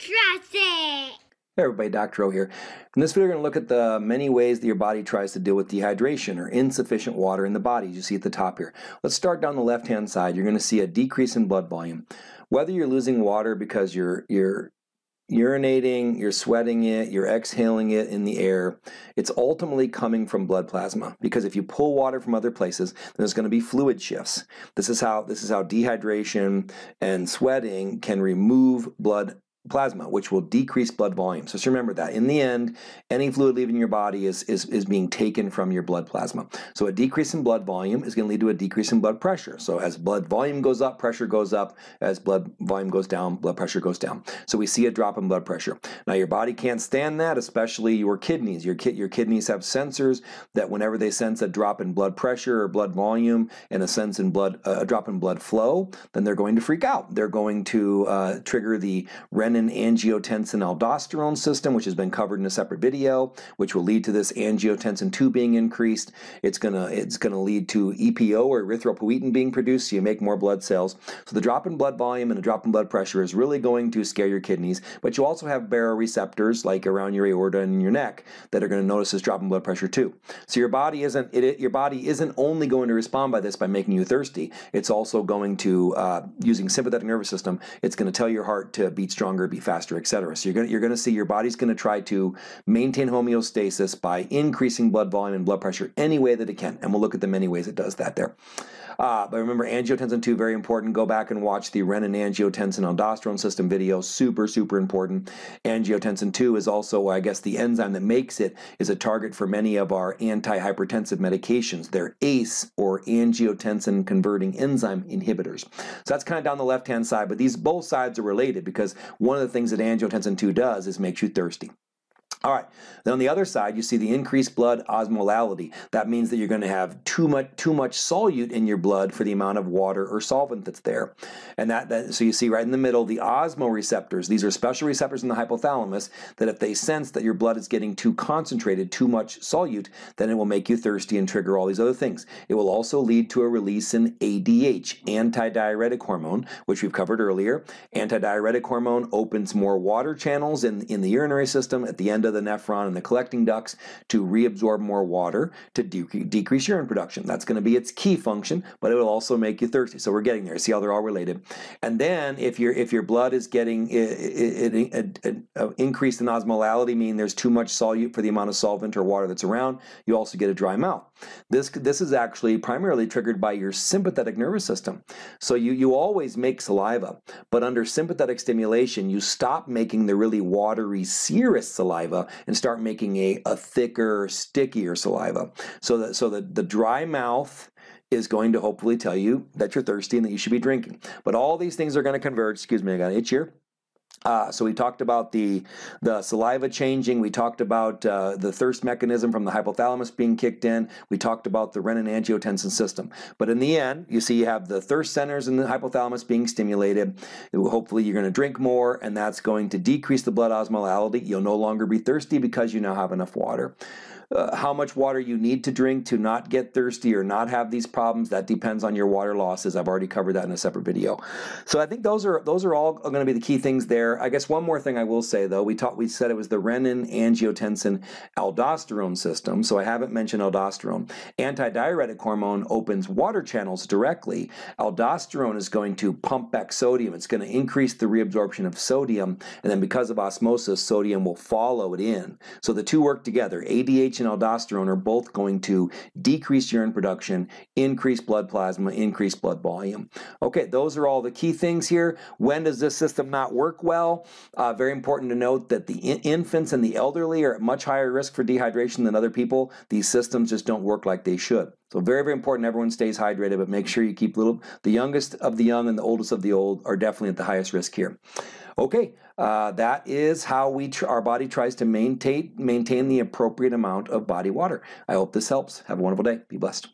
Jurassic! Hey everybody, Dr. O here. In this video, we're going to look at the many ways that your body tries to deal with dehydration or insufficient water in the body, as you see at the top here. Let's start down the left-hand side. You're going to see a decrease in blood volume. Whether you're losing water because you're, you're urinating, you're sweating it, you're exhaling it in the air, it's ultimately coming from blood plasma because if you pull water from other places, there's going to be fluid shifts. This is how this is how dehydration and sweating can remove blood plasma, which will decrease blood volume. So just remember that in the end, any fluid leaving your body is, is, is being taken from your blood plasma. So a decrease in blood volume is going to lead to a decrease in blood pressure. So as blood volume goes up, pressure goes up. As blood volume goes down, blood pressure goes down. So we see a drop in blood pressure. Now your body can't stand that, especially your kidneys. Your, ki your kidneys have sensors that whenever they sense a drop in blood pressure or blood volume and a sense in blood, uh, a drop in blood flow, then they're going to freak out. They're going to uh, trigger the REM renin angiotensin aldosterone system, which has been covered in a separate video, which will lead to this angiotensin 2 being increased. It's gonna it's gonna lead to EPO or erythropoietin being produced, so you make more blood cells. So the drop in blood volume and the drop in blood pressure is really going to scare your kidneys, but you also have baroreceptors like around your aorta and in your neck that are going to notice this drop in blood pressure too. So your body isn't it, your body isn't only going to respond by this by making you thirsty. It's also going to uh, using sympathetic nervous system. It's going to tell your heart to beat stronger stronger, be faster, etc. So you're going you're going to see your body's going to try to maintain homeostasis by increasing blood volume and blood pressure any way that it can, and we'll look at the many ways it does that there. Uh, but remember, angiotensin 2, very important. Go back and watch the renin angiotensin aldosterone system video. Super, super important. Angiotensin 2 is also, I guess, the enzyme that makes it is a target for many of our antihypertensive medications. They're ACE or angiotensin converting enzyme inhibitors. So that's kind of down the left hand side, but these both sides are related because one of the things that angiotensin II does is makes you thirsty. All right, then on the other side, you see the increased blood osmolality. That means that you're going to have too much, too much solute in your blood for the amount of water or solvent that's there. And that, that so you see right in the middle, the osmoreceptors. These are special receptors in the hypothalamus that if they sense that your blood is getting too concentrated, too much solute, then it will make you thirsty and trigger all these other things. It will also lead to a release in ADH, antidiuretic hormone, which we've covered earlier. Antidiuretic hormone opens more water channels in, in the urinary system at the end of into the nephron and the collecting ducts to reabsorb more water to de decrease urine production. That's going to be its key function, but it will also make you thirsty. So we're getting there. See how they're all related. And then if your if your blood is getting it, it, it, it uh, increased in osmolality, meaning there's too much solute for the amount of solvent or water that's around, you also get a dry mouth. This this is actually primarily triggered by your sympathetic nervous system. So you you always make saliva, but under sympathetic stimulation, you stop making the really watery serous saliva saliva and start making a, a thicker, stickier saliva. So that so that the dry mouth is going to hopefully tell you that you're thirsty and that you should be drinking. But all these things are going to converge. Excuse me, I got an itch here. Uh, so we talked about the the saliva changing. We talked about uh, the thirst mechanism from the hypothalamus being kicked in. We talked about the renin-angiotensin system. But in the end, you see you have the thirst centers in the hypothalamus being stimulated. hopefully, you're going to drink more, and that's going to decrease the blood osmolality. You'll no longer be thirsty because you now have enough water uh, how much water you need to drink to not get thirsty or not have these problems. That depends on your water losses. I've already covered that in a separate video. So I think those are those are all going to be the key things there. I guess one more thing I will say though, we taught we said it was the renin angiotensin aldosterone system. So I haven't mentioned aldosterone. Antidiuretic hormone opens water channels directly. Aldosterone is going to pump back sodium. It's going to increase the reabsorption of sodium, and then because of osmosis, sodium will follow it in. So the two work together. ADH and aldosterone are both going to decrease urine production, increase blood plasma, increase blood volume. Okay, those are all the key things here. When does this system not work well? Uh, very important to note that the in infants and the elderly are at much higher risk for dehydration than other people. These systems just don't work like they should. So very, very important. Everyone stays hydrated, but make sure you keep little. The youngest of the young and the oldest of the old are definitely at the highest risk here. Okay, uh, that is how we tr- our body tries to maintain maintain the appropriate amount of body water. I hope this helps. Have a wonderful day. Be blessed.